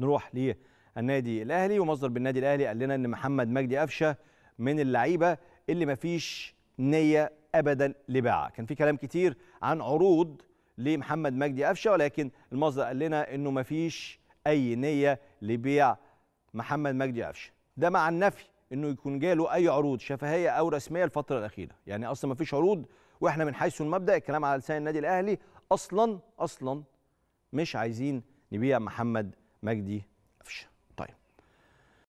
نروح للنادي الاهلي ومصدر بالنادي الاهلي قال لنا ان محمد مجدي قفشه من اللعيبه اللي ما فيش نيه ابدا لباعه كان في كلام كتير عن عروض لمحمد مجدي قفشه ولكن المصدر قال لنا انه ما فيش اي نيه لبيع محمد مجدي قفشه ده مع النفي انه يكون جاله اي عروض شفهيه او رسميه الفتره الاخيره يعني اصلا ما فيش عروض واحنا من حيث المبدا الكلام على لسان النادي الاهلي اصلا اصلا مش عايزين نبيع محمد مجدي قفشه